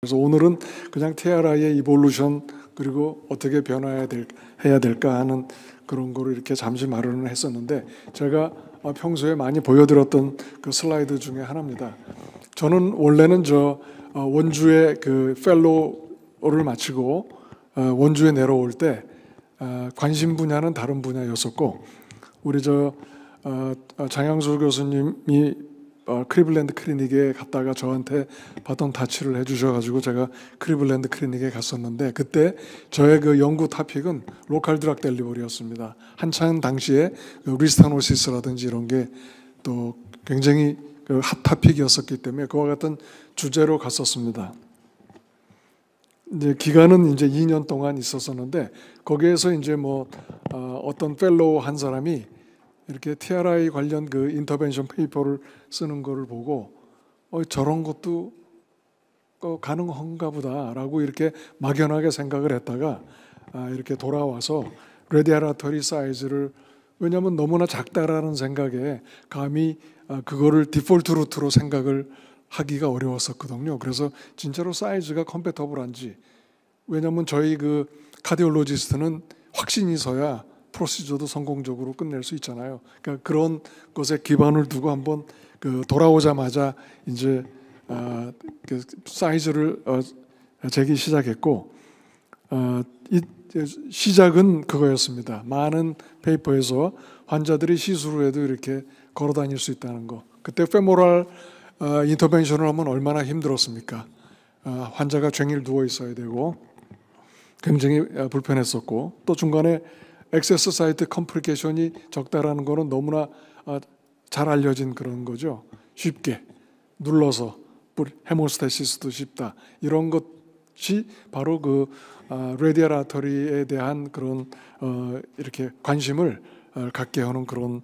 그래서 오늘은 그냥 테아라의 이볼루션 그리고 어떻게 변화해야 될, 해야 될까 하는 그런 거를 이렇게 잠시 마련을 했었는데 제가 어, 평소에 많이 보여드렸던 그 슬라이드 중에 하나입니다. 저는 원래는 저 어, 원주의 그 펠로를 마치고 어, 원주에 내려올 때 관심 분야는 다른 분야였었고 우리 저 장양수 교수님이 어, 크리블랜드 클리닉에 갔다가 저한테 바톤 타치를 해주셔가지고 제가 크리블랜드 클리닉에 갔었는데 그때 저의 그 연구 타픽은 로컬 드락 델리버리였습니다. 한창 당시에 그 리스타노시스라든지 이런 게 또 굉장히 그핫 타픽이었었기 때문에 그와 같은 주제로 갔었습니다. 이제 기간은 이제 2년 동안 있었었는데 거기에서 이제 뭐 어, 어떤 펠로우 한 사람이 이렇게 TRI 관련 그 인터벤션 페이퍼를 쓰는 거를 보고 어, 저런 것도 어, 가능한가 보다라고 이렇게 막연하게 생각을 했다가 아, 이렇게 돌아와서 레디아라토리 사이즈를 왜냐하면 너무나 작다라는 생각에 감히 아, 그거를 디폴트 루트로 생각을 하기가 어려웠었거든요. 그래서 진짜로 사이즈가 컴패터블한지 왜냐하면 저희 그 카디올로지스트는 확신이 서야 프로시저도 성공적으로 끝낼 수 있잖아요. 그러니까 그런 것에 기반을 두고 한번 그 돌아오자마자 이제 어, 그 사이즈를 어, 재기 시작했고 어, 이 시작은 그거였습니다. 많은 페이퍼에서 환자들이 시술 후에도 이렇게 걸어 다닐 수 있다는 거. 그때 페모랄 어, 인터벤션을 하면 얼마나 힘들었습니까? 어, 환자가 쟁일 누워 있어야 되고 굉장히 어, 불편했었고 또 중간에 액세스 사이트 컴플리케이션이 적다라는 거는 너무나 아, 잘 알려진 그런 거죠. 쉽게 눌러서 헤모스테시스도 쉽다. 이런 것이 바로 그레디아라터리에 아, 대한 그런 어, 이렇게 관심을 어, 갖게 하는 그런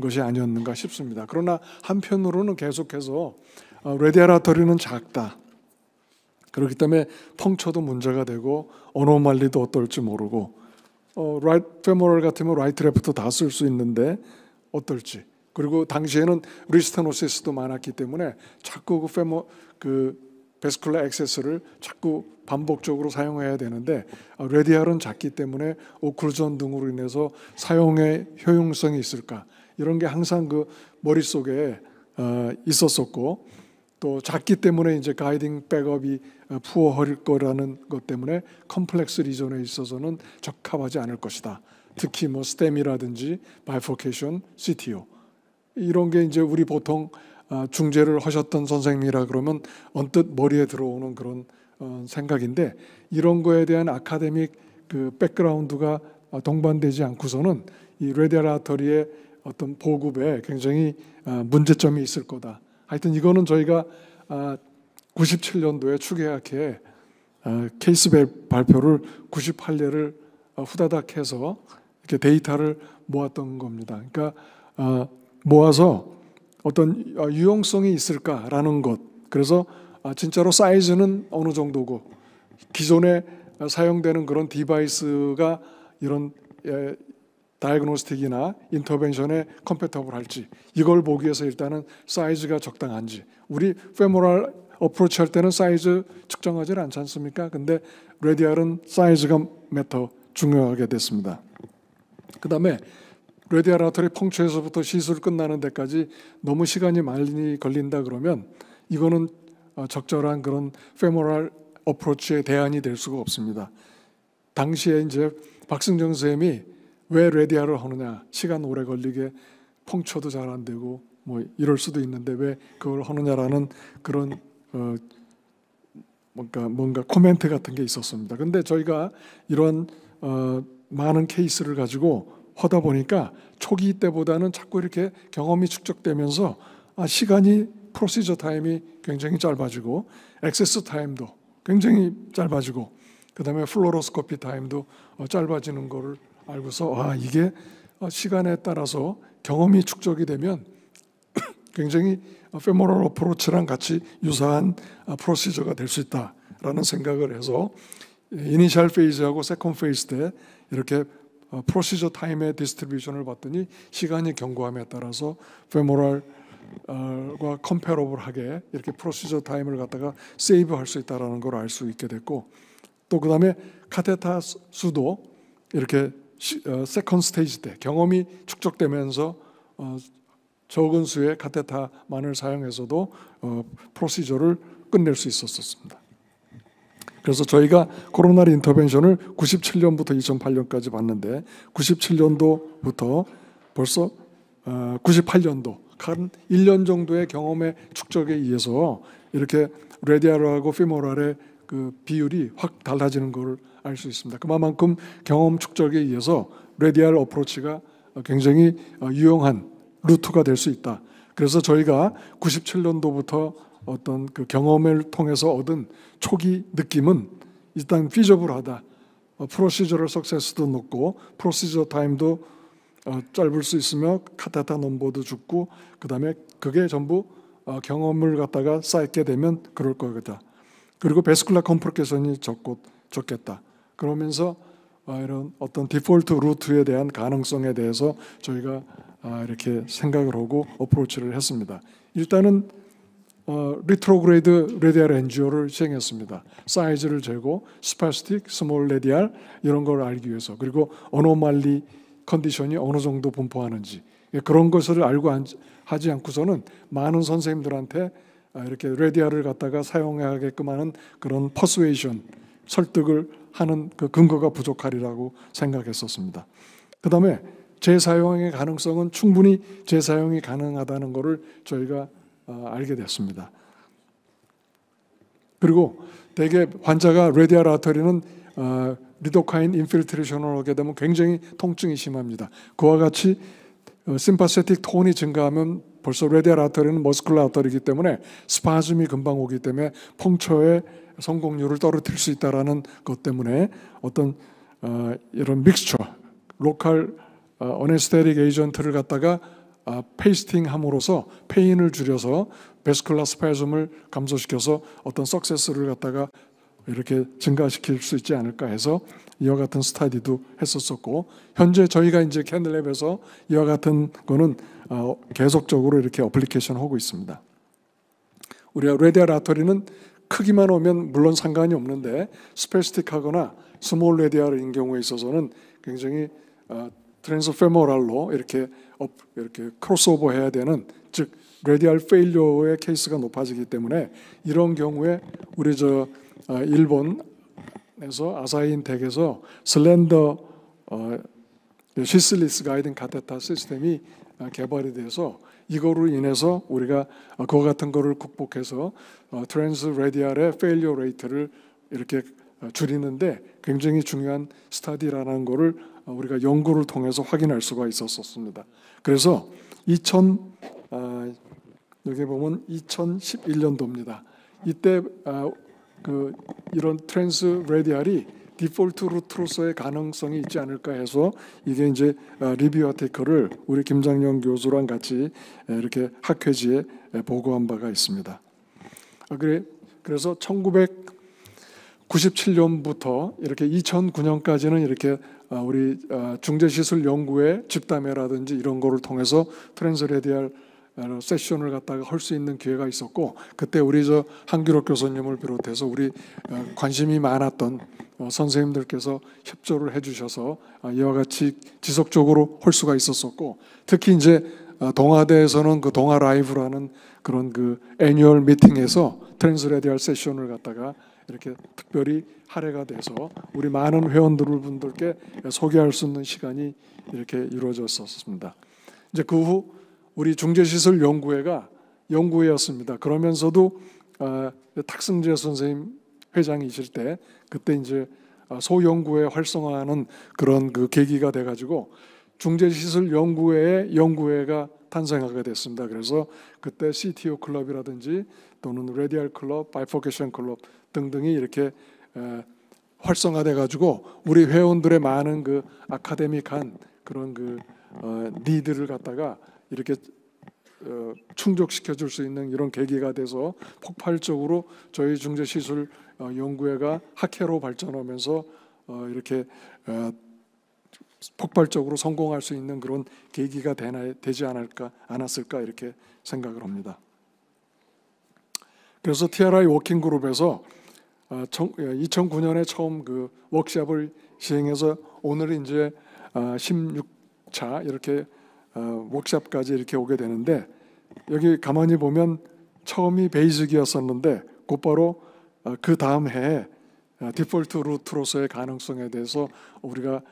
것이 아니었는가 싶습니다. 그러나 한편으로는 계속해서 어, 레디아라터리는 작다. 그렇기 때문에 펑쳐도 문제가 되고 어노말리도 어떨지 모르고 어, right f 같으면 라이트 h t l 다쓸 수 있는데 어떨지. 그리고 당시에는 리스타노시스도 많았기 때문에 자꾸 그 페모 그 베스큘라 액세스를 자꾸 반복적으로 사용해야 되는데 레디알은 아, 작기 때문에 오클전 등으로 인해서 사용의 효용성이 있을까 이런 게 항상 그 머릿속에 어, 있었었고 또 작기 때문에 이제 가이딩 백업이 어, 부어허 거라는 것 때문에 컴플렉스 리전에 있어서는 적합하지 않을 것이다. 특히 뭐 스템이라든지 바이포케이션, CTO 이런 게 이제 우리 보통 어, 중재를 하셨던 선생님이라 그러면 언뜻 머리에 들어오는 그런 어, 생각인데 이런 거에 대한 아카데믹 그 백그라운드가 동반되지 않고서는 이 레데라터리의 어떤 보급에 굉장히 문제점이 있을 거다. 하여튼 이거는 저희가 97년도에 아, 추계약해 아, 케이스 발표를 98례를 어, 후다닥 해서 이렇게 데이터를 모았던 겁니다. 그러니까 아, 모아서 어떤 유용성이 있을까라는 것. 그래서 진짜로 사이즈는 어느 정도고 기존에 사용되는 그런 디바이스가 이런 예, 다이그노스틱이나 인터벤션에 컴패터블 할지 이걸 보기 위해서 일단은 사이즈가 적당한지 우리 페모랄 어프로치 할 때는 사이즈 측정하지 않지 않습니까? 근데 레디알은 사이즈가 매터 중요하게 됐습니다. 그 다음에 레디알 아토리 펑추에서부터 시술 끝나는 데까지 너무 시간이 많이 걸린다 그러면 이거는 어, 적절한 그런 페모랄 어프로치의 대안이 될 수가 없습니다. 당시에 이제 박승정 선생님이 왜 레디아를 하느냐? 시간 오래 걸리게 펑쳐도 잘 안 되고 뭐 이럴 수도 있는데 왜 그걸 하느냐라는 그런 어 뭔가 뭔가 코멘트 같은 게 있었습니다. 근데 저희가 이런 어 많은 케이스를 가지고 하다 보니까 초기 때보다는 자꾸 이렇게 경험이 축적되면서 아 시간이 프로시저 타임이 굉장히 짧아지고 액세스 타임도 굉장히 짧아지고 그다음에 플로로스코피 타임도 어, 짧아지는 거를 알고서 아 이게 어, 시간에 따라서 경험이 축적이 되면 굉장히 페모럴 어, 어프로치랑 같이 유사한 프로시저가 아, 될수 있다라는 생각을 해서 이니셜 페이즈하고 세컨 페이즈 때 이렇게 프로시저 타임의 디스트리뷰션을 봤더니 시간이 경과함에 따라서 페모럴과 컴페러블하게 이렇게 프로시저 타임을 갖다가 세이브할 수 있다라는 걸 알 수 있게 됐고 또 그다음에 카테타 수도 이렇게 세컨 스테이지 어, 때 경험이 축적되면서 어, 적은 수의 카테타만을 사용해서도 프로시저를 어, 끝낼 수 있었습니다. 었 그래서 저희가 코로나 인터벤션을 97년부터 2008년까지 봤는데 97년도부터 벌써 98년도 한 1년 정도의 경험의 축적에 의해서 이렇게 레디아르하고 피모랄의 그 비율이 확 달라지는 것을 알수 있습니다. 그만큼 경험 축적에 의해서 레디알 어프로치가 굉장히 어, 유용한 루트가 될 수 있다. 그래서 저희가 97년도부터 어떤 그 경험을 통해서 얻은 초기 느낌은 일단 피저블하다. 프로시저럴 석세스도 높고 프로시저 타임도 짧을 수 있으며 카타타 넘버도 죽고 그 다음에 그게 전부 어, 경험을 갖다가 쌓게 되면 그럴 거다. 그리고 베스쿨라 컴프레션이 적고 좋겠다. 그러면서 아, 이런 어떤 디폴트 루트에 대한 가능성에 대해서 저희가 아, 이렇게 생각을 하고 어프로치를 했습니다. 일단은 어, 리트로그레이드 레디알 엔지오를 시행했습니다. 사이즈를 재고 스파스틱, 스몰 레디알 이런 걸 알기 위해서 그리고 어노말리 컨디션이 어느 정도 분포하는지 예, 그런 것을 알고 하지 않고서는 많은 선생님들한테 아, 이렇게 레디알을 갖다가 사용하게끔 하는 그런 퍼스웨이션 설득을 하는 그 근거가 부족하리라고 생각했었습니다. 그 다음에 재사용의 가능성은 충분히 재사용이 가능하다는 것을 저희가 어, 알게 됐습니다. 그리고 대개 환자가 레디아 라터리는 어, 리도카인 인필트레이션을 하게 되면 굉장히 통증이 심합니다. 그와 같이 어, 심파세틱 톤이 증가하면 벌써 레디아라터리는머스클라 아터리이기 때문에 스파즘이 금방 오기 때문에 펑처의 성공률을 떨어뜨릴 수있다는것 때문에 어떤 어, 이런 믹스처 로컬 어, 어네스테릭 에이전트를 갖다가 어, 페이스팅함으로써 페인을 줄여서 베스클라 스파즘을 감소시켜서 어떤 석세스를 갖다가 이렇게 증가시킬 수 있지 않을까 해서 이와 같은 스타디도 했었었고 현재 저희가 이제 캔들랩에서 이와 같은 거는 어, 계속적으로 이렇게 어플리케이션 하고 있습니다. 우리가 레디아라토리는 크기만 오면 물론 상관이 없는데 스페스틱하거나 스몰 레디아인 경우에 있어서는 굉장히 어, 트랜스페모랄로 이렇게 업, 이렇게 크로스오버 해야 되는 즉 레디알 페일리어의 케이스가 높아지기 때문에 이런 경우에 우리 저 어, 일본에서 아사인댁에서 슬렌더 어, 시슬리스 가이든 카테타 시스템이 어, 개발이 돼서 이거로 인해서 우리가 그와 같은 거를 극복해서 트랜스 레디알의 페일리어 레이트를 이렇게 줄이는데 굉장히 중요한 스타디라는 거를 우리가 연구를 통해서 확인할 수가 있었었습니다. 그래서 2000 아, 여기 보면 2011년도입니다. 이때 아, 그 이런 트랜스 레디알이 디폴트 루트로서의 가능성이 있지 않을까 해서 이게 이제 어, 리뷰와 테이커를 우리 김장영 교수랑 같이 이렇게 학회지에 보고한 바가 있습니다. 아, 그래 그래서 1997년부터 이렇게 2009년까지는 이렇게 아, 우리 아, 중재시설 연구의 집담회라든지 이런 거를 통해서 트랜스레디알 세션을 갖다가 할 수 있는 기회가 있었고 그때 우리 저 한규록 교수님을 비롯해서 우리 어, 관심이 많았던 어, 선생님들께서 협조를 해주셔서 어, 이와 같이 지속적으로 할 수가 있었었고 특히 이제 동아대에서는 그 동아 라이브라는 그런 그 애니얼 미팅에서 트랜스레디얼 세션을 갖다가 이렇게 특별히 할애가 돼서 우리 많은 회원들 분들께 소개할 수 있는 시간이 이렇게 이루어졌었습니다. 이제 그후 우리 중재시설연구회가 연구회였습니다. 그러면서도 어, 탁승재 선생님 회장이실 때 그때 이제 어, 소연구회 활성화하는 그런 그 계기가 돼가지고 중재시설연구회의 연구회가 탄생하게 됐습니다. 그래서 그때 CTO 클럽이라든지 또는 레디알 클럽, 바이포케이션 클럽 등등이 이렇게 어, 활성화돼가지고 우리 회원들의 많은 그 아카데믹한 그런 그 니들을 갖다가 이렇게 어, 충족시켜 줄 수 있는 이런 계기가 돼서 폭발적으로 저희 중재시술 어, 연구회가 학회로 발전하면서 어, 이렇게 폭발적으로 성공할 수 있는 그런 계기가 되나, 되지 않을까 않았을까 이렇게 생각을 합니다. 그래서 TRI 워킹 그룹에서 2009년에 예, 처음 그 워크샵을 시행해서 오늘 이제 16차 이렇게 워크샵까지 어, 이렇게 오게 되는데 여기 가만히 보면 처음이 베이직이었었는데 곧바로 어, 그 다음 해에 어, 디폴트 루트로서의 가능성에 대해서 우리가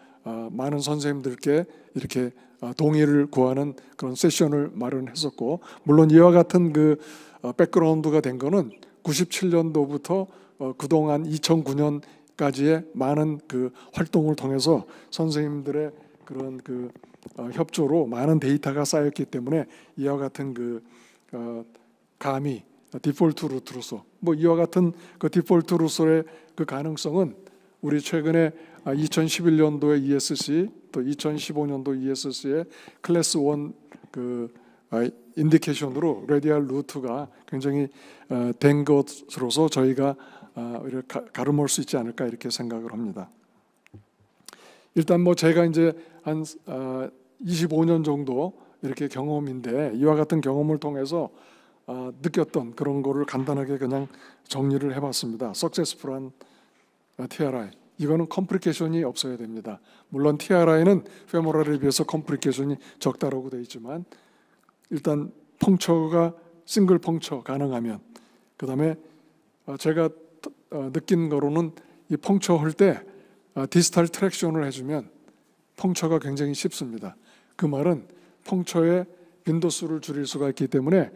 많은 선생님들께 이렇게 동의를 구하는 그런 세션을 마련했었고 물론 이와 같은 그 백그라운드가 된 거는 97년도부터 그동안 2009년까지의 많은 그 활동을 통해서 선생님들의 그런 그 어, 협조로 많은 데이터가 쌓였기 때문에 이와 같은 그 어, 감이 디폴트 루트로서 뭐 이와 같은 그 디폴트 루트의 그 가능성은 우리 최근에 2011년도에 아, ESC 또 2015년도 ESC의 클래스 1그 아, 인디케이션으로 레디알 루트가 굉장히 어, 된 것으로서 저희가 아, 가름할 수 있지 않을까 이렇게 생각을 합니다. 일단 뭐 제가 이제 한 25년 어, 정도 이렇게 경험인데 이와 같은 경험을 통해서 어, 느꼈던 그런 거를 간단하게 그냥 정리를 해봤습니다. successful한 어, TRI 이거는 컴플리케이션이 없어야 됩니다. 물론 TRI는 페모럴에 비해서 컴플리케이션이 적다라고 돼 있지만 일단 펑처가 싱글 펑처 가능하면 그 다음에 제가 느낀 거로는 이 펑처 할때 디지털 트랙션을 해주면 펑처가 굉장히 쉽습니다. 그 말은 펑처의 빈도수를 줄일 수가 있기 때문에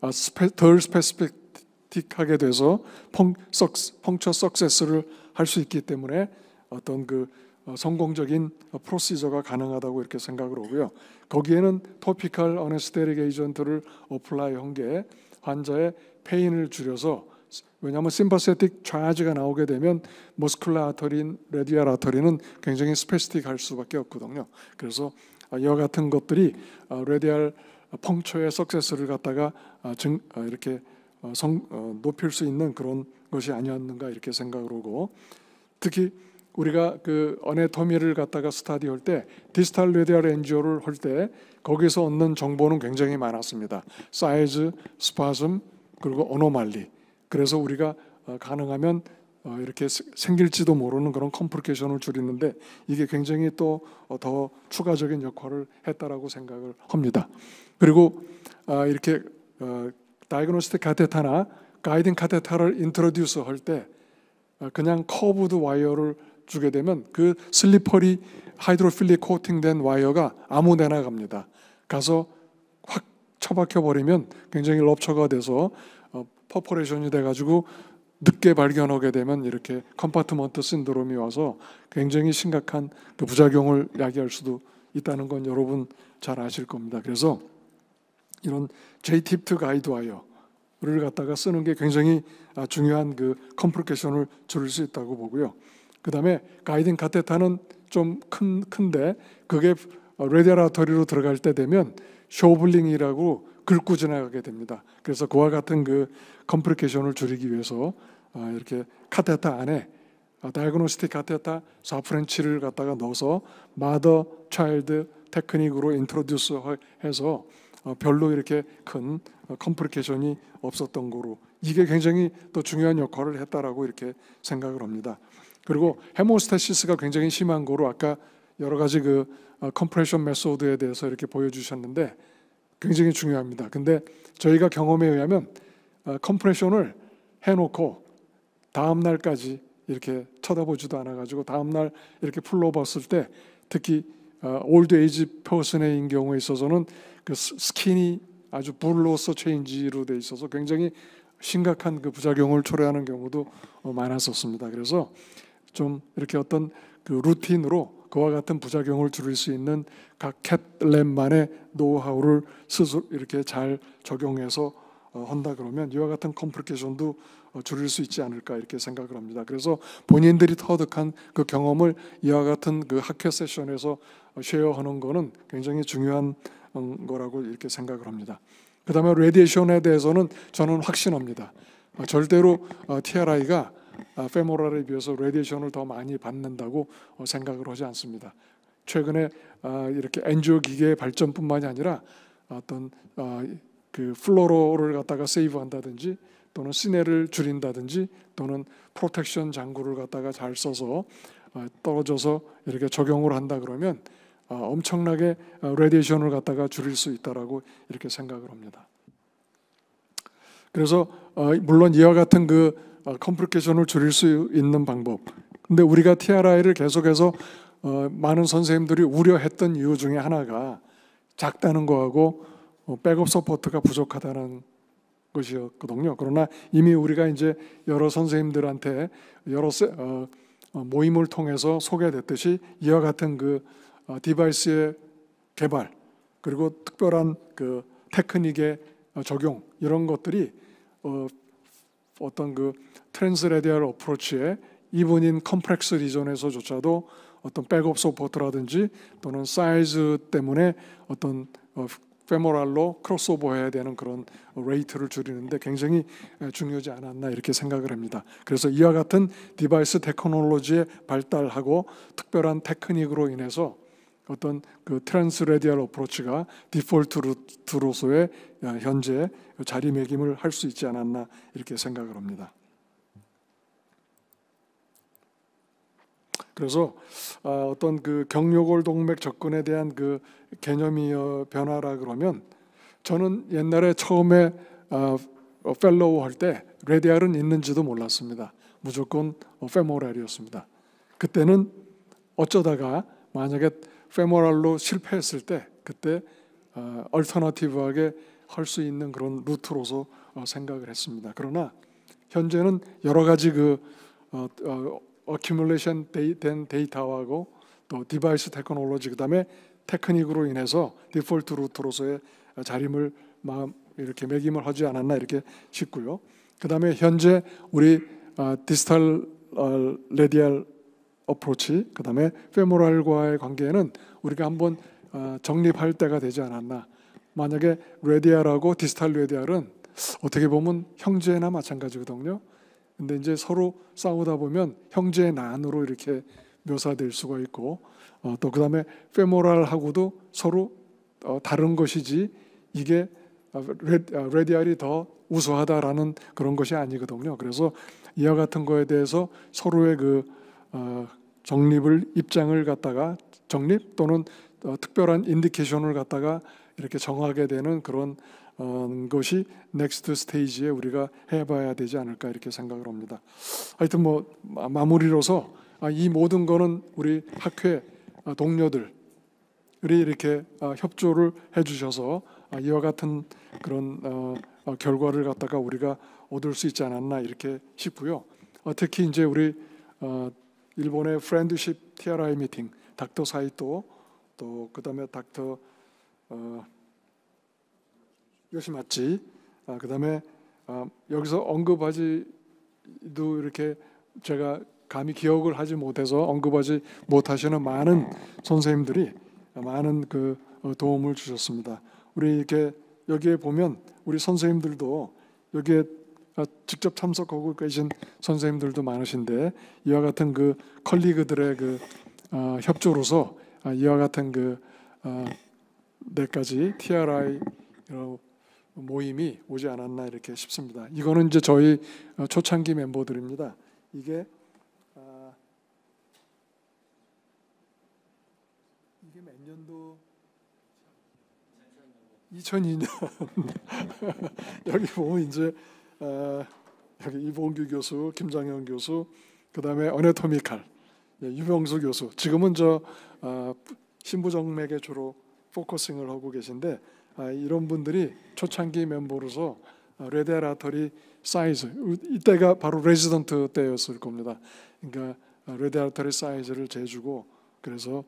아, 스페, 덜 스페시픽하게 돼서 펑, 석스, 펑처 석세스를 할 수 있기 때문에 어떤 그 어, 성공적인 프로시저가 가능하다고 이렇게 생각을 오고요. 거기에는 토피칼 어네스테릭 에이전트를 어플라이한 게 환자의 페인을 줄여서 왜냐하면 심파세틱 좌지가 나오게 되면 모스큘라 아터린, 레디아라터린은 굉장히 스페시틱할 수밖에 없거든요. 그래서 아, 이와 같은 것들이 아, 레디알 펑초의 석세스를 갖다가 아, 이렇게 어, 성, 어, 높일 수 있는 그런 것이 아니었는가 이렇게 생각을 하고 특히 우리가 그 어네토미를 갖다가 스타디할 때 디지털 레디알 엔지오를 할 때 거기서 얻는 정보는 굉장히 많았습니다. 사이즈, 스파즘 그리고 오노말리 그래서 우리가 어, 가능하면 어, 이렇게 생길지도 모르는 그런 컴플리케이션을 줄이는데 이게 굉장히 또더 어, 추가적인 역할을 했다라고 생각을 합니다. 그리고 아, 이렇게 다이그노스틱 카테타나 가이딩 카테타를 인트로듀스 할때 그냥 커브드 와이어를 주게 되면 그 슬리퍼리 하이드로필리 코팅된 와이어가 아무데나 갑니다. 가서 확 처박혀 버리면 굉장히 럽처가 돼서 퍼포레이션이 돼가지고 늦게 발견하게 되면 이렇게 컴파트먼트 신드롬이 와서 굉장히 심각한 그 부작용을 야기할 수도 있다는 건 여러분 잘 아실 겁니다. 그래서 이런 JTIPT 가이드와이어를 갖다가 쓰는 게 굉장히 아, 중요한 그 컴플리케이션을 줄일 수 있다고 보고요. 그 다음에 가이딩 카테타는 좀 큰, 큰데 그게 레디아라터리로 들어갈 때 되면 쇼블링이라고 긁고 지나가게 됩니다. 그래서 그와 같은 그 컴플리케이션을 줄이기 위해서 아, 이렇게 카테타 안에 다이그노스틱 아, 카테타 사프렌치를 갖다가 넣어서 마더 차일드 테크닉으로 인트로듀스 해서 어, 별로 이렇게 큰 컴플리케이션이 어, 없었던 거로 이게 굉장히 또 중요한 역할을 했다라고 이렇게 생각을 합니다. 그리고 헤모스테시스가 굉장히 심한 거로 아까 여러 가지 그 컴프레션 어, 메소드에 대해서 이렇게 보여주셨는데 굉장히 중요합니다. 근데 저희가 경험에 의하면 어, 컴프레션을 해놓고 다음 날까지 이렇게 쳐다보지도 않아가지고 다음 날 이렇게 풀러봤을 때 특히 올드 에이지 퍼슨의 경우에 있어서는 그 스킨이 아주 불로서 체인지로 돼 있어서 굉장히 심각한 그 부작용을 초래하는 경우도 어, 많았었습니다. 그래서 좀 이렇게 어떤 그 루틴으로 그와 같은 부작용을 줄일 수 있는 각캡랩만의 노하우를 스스로 이렇게 잘 적용해서 어, 한다 그러면 이와 같은 컴플리케이션도 어, 줄일 수 있지 않을까 이렇게 생각을 합니다. 그래서 본인들이 터득한 그 경험을 이와 같은 그 학회 세션에서 어, 쉐어하는 것은 굉장히 중요한 음, 거라고 이렇게 생각을 합니다. 그다음에 레디에이션에 대해서는 저는 확신합니다. 절대로 TRI가 아, 페모럴에 비해서 레디에이션을 더 많이 받는다고 어, 생각을 하지 않습니다. 최근에 아, 이렇게 엔지오 기계 발전뿐만이 아니라 어떤 아, 그 플로로를 갖다가 세이브한다든지 또는 시내를 줄인다든지 또는 프로텍션 장구를 갖다가 잘 써서 어, 떨어져서 이렇게 적용을 한다 그러면 어, 엄청나게 레디에이션을 갖다가 줄일 수 있다라고 이렇게 생각을 합니다. 그래서 어, 물론 이와 같은 그 컴플리케이션을 어, 줄일 수 있는 방법. 근데 우리가 TRI를 계속해서 어, 많은 선생님들이 우려했던 이유 중에 하나가 작다는 거하고 백업 서포트가 부족하다는 것이었거든요. 그러나 이미 우리가 이제 여러 선생님들한테 여러 세, 어, 모임을 통해서 소개됐듯이 이와 같은 그 디바이스의 개발 그리고 특별한 그 테크닉의 적용 이런 것들이 어, 어떤 그 트랜스레디얼 어프로치의 이분인 컴플렉스 리전에서조차도 어떤 백업 소포트라든지 또는 사이즈 때문에 어떤 어, 페모랄로 크로스오버 해야 되는 그런 레이트를 줄이는데 굉장히 중요하지 않았나 이렇게 생각을 합니다. 그래서 이와 같은 디바이스 테크놀로지의 발달하고 특별한 테크닉으로 인해서 어떤 그 트랜스레디얼 어프로치가 디폴트 루트로서의 어, 현재 자리매김을 할 수 있지 않았나 이렇게 생각을 합니다. 그래서 아, 어떤 그 경료골 동맥 접근에 대한 그 개념이 변화라 그러면 저는 옛날에 처음에 아, 어, 펠로우 할 때 레디알은 있는지도 몰랐습니다. 무조건 어, 페모랄이었습니다. 그때는 어쩌다가 만약에 페모랄로 실패했을 때 그때 어, 얼터너티브하게 할 수 있는 그런 루트로서 어, 생각을 했습니다. 그러나 현재는 여러 가지 그 어, 어, 어큐뮬레이션 데이, 된 데이터하고 또 디바이스 테크놀로지 그다음에 테크닉으로 인해서 디폴트 루트로서의 자림을 마음 이렇게 매김을 하지 않았나 이렇게 싶고요. 그다음에 현재 우리 디지털 어, 레디알 어프로치, 그 다음에 페모랄과의 관계는 우리가 한번 어, 정립할 때가 되지 않았나. 만약에 레디알하고 디스탈 레디알은 어떻게 보면 형제나 마찬가지거든요. 근데 이제 서로 싸우다 보면 형제의 난으로 이렇게 묘사될 수가 있고 어, 또 그다음에 페모랄하고도 서로 어, 다른 것이지 이게 레디알이 더 우수하다라는 그런 것이 아니거든요. 그래서 이와 같은 거에 대해서 서로의 그 어, 정립을 입장을 갖다가 정립 또는 어, 특별한 인디케이션을 갖다가 이렇게 정하게 되는 그런 어, 것이 넥스트 스테이지에 우리가 해봐야 되지 않을까 이렇게 생각을 합니다. 하여튼 뭐 마무리로서 아, 이 모든 거는 우리 학회 아, 동료들이 이렇게 아, 협조를 해주셔서 이와 같은 그런 어, 결과를 갖다가 우리가 얻을 수 있지 않았나 이렇게 싶고요. 특히 이제 우리 일본의 프렌드십 TRI 미팅, 닥터 사이토 또 그다음에 닥터 어, 요시마치 아, 그다음에 아, 여기서 언급하지도 이렇게 제가 감히 기억을 하지 못해서 언급하지 못하시는 많은 선생님들이 많은 그 어, 도움을 주셨습니다. 우리 이렇게 여기에 보면 우리 선생님들도 여기에 어, 직접 참석하고 계신 선생님들도 많으신데 이와 같은 그 컬리그들의 그 어, 협조로서 아, 이와 같은 그 어, 네 가지 TRI 모임이 오지 않았나 이렇게 싶습니다. 이거는 이제 저희 어, 초창기 멤버들입니다. 이게 2002년 아, 여기 보면 이제 여기 이봉규 교수, 김장현 교수, 그다음에 어네토미칼 예, 유병수 교수. 지금은 저 아, 신부정맥에 주로 포커싱을 하고 계신데 아, 이런 분들이 초창기 멤버로서 아, 레데라터리 사이즈 이때가 바로 레지던트 때였을 겁니다. 그러니까 레데라터리 사이즈를 재주고 그래서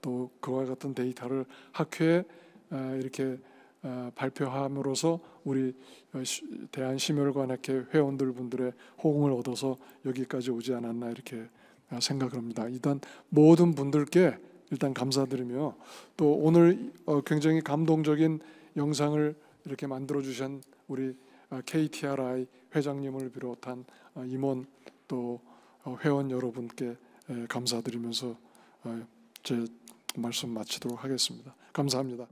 또 그와 같은 데이터를 학회에 이렇게 어, 발표함으로써 우리 어, 대한심혈관학회 회원들 분들의 호응을 얻어서 여기까지 오지 않았나 이렇게 어, 생각을 합니다. 일단 모든 분들께 일단 감사드리며 또 오늘 굉장히 감동적인 영상을 이렇게 만들어 주신 우리 KTRI 회장님을 비롯한 임원 또 회원 여러분께 감사드리면서 제 말씀 마치도록 하겠습니다. 감사합니다.